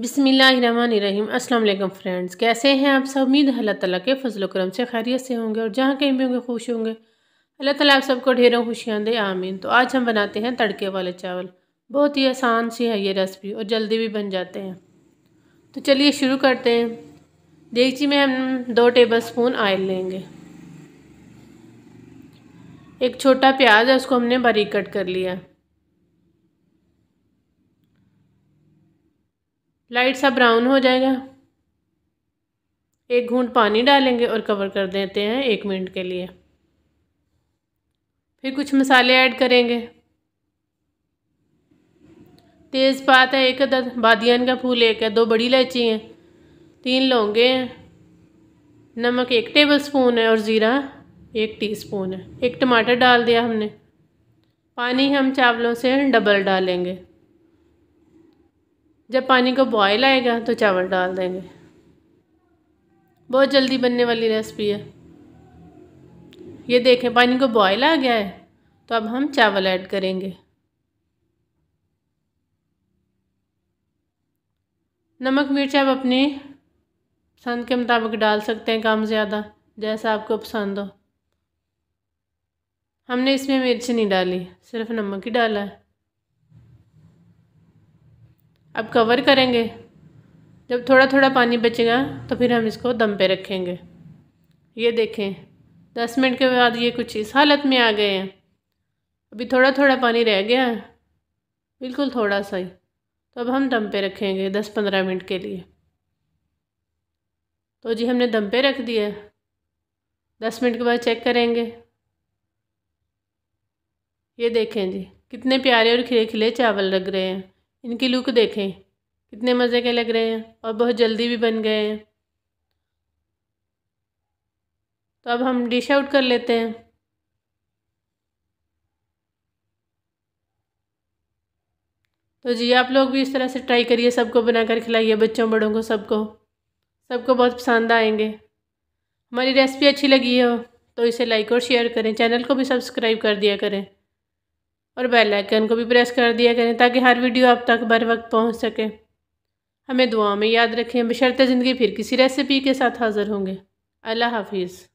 बिसमीम् अल्लाम फ्रेंड्स कैसे हैं आप सब उम्मीद है अल्लाह तला के फजल करम से खैरियत से होंगे और जहाँ कहीं भी होंगे खुश होंगे अल्लाह ताली आप सबको ढेरों खुशियाँ दे आमीन तो आज हम बनाते हैं तड़के वाले चावल बहुत ही आसान सी है ये रेसिपी और जल्दी भी बन जाते हैं तो चलिए शुरू करते हैं देखिए में हम दो टेबल स्पून आयल लेंगे एक छोटा प्याज है उसको हमने बारीक कट कर लिया लाइट सा ब्राउन हो जाएगा एक घूंट पानी डालेंगे और कवर कर देते हैं एक मिनट के लिए फिर कुछ मसाले ऐड करेंगे तेज़ पात है एक अदद बादियान का फूल एक है दो बड़ी इलायची हैं तीन लौंगे हैं नमक एक टेबल स्पून है और ज़ीरा एक टीस्पून है एक टमाटर डाल दिया हमने पानी हम चावलों से डबल डालेंगे जब पानी का बॉयल आएगा तो चावल डाल देंगे बहुत जल्दी बनने वाली रेसिपी है ये देखें पानी को बॉयल आ गया है तो अब हम चावल ऐड करेंगे नमक मिर्च आप अपनी पसंद के मुताबिक डाल सकते हैं कम ज़्यादा जैसा आपको पसंद हो हमने इसमें मिर्च नहीं डाली सिर्फ नमक ही डाला है अब कवर करेंगे जब थोड़ा थोड़ा पानी बचेगा तो फिर हम इसको दम पे रखेंगे ये देखें दस मिनट के बाद ये कुछ इस हालत में आ गए हैं अभी थोड़ा थोड़ा पानी रह गया है बिल्कुल थोड़ा सा ही तो अब हम दम पे रखेंगे दस पंद्रह मिनट के लिए तो जी हमने दम पे रख दिया दस मिनट के बाद चेक करेंगे ये देखें जी कितने प्यारे और खिले खिले चावल लग रहे हैं इनकी लुक देखें कितने मज़े के लग रहे हैं और बहुत जल्दी भी बन गए हैं तो अब हम डिश आउट कर लेते हैं तो जी आप लोग भी इस तरह से ट्राई करिए सबको बना कर खिलाइए बच्चों बड़ों को सबको सबको बहुत पसंद आएंगे हमारी रेसिपी अच्छी लगी हो तो इसे लाइक और शेयर करें चैनल को भी सब्सक्राइब कर दिया करें और बेल आइकन को भी प्रेस कर दिया करें ताकि हर वीडियो आप तक बर वक्त पहुँच सके हमें दुआ में याद रखें बशर्ते ज़िंदगी फिर किसी रेसिपी के साथ हाज़िर होंगे अल्लाह हाफिज़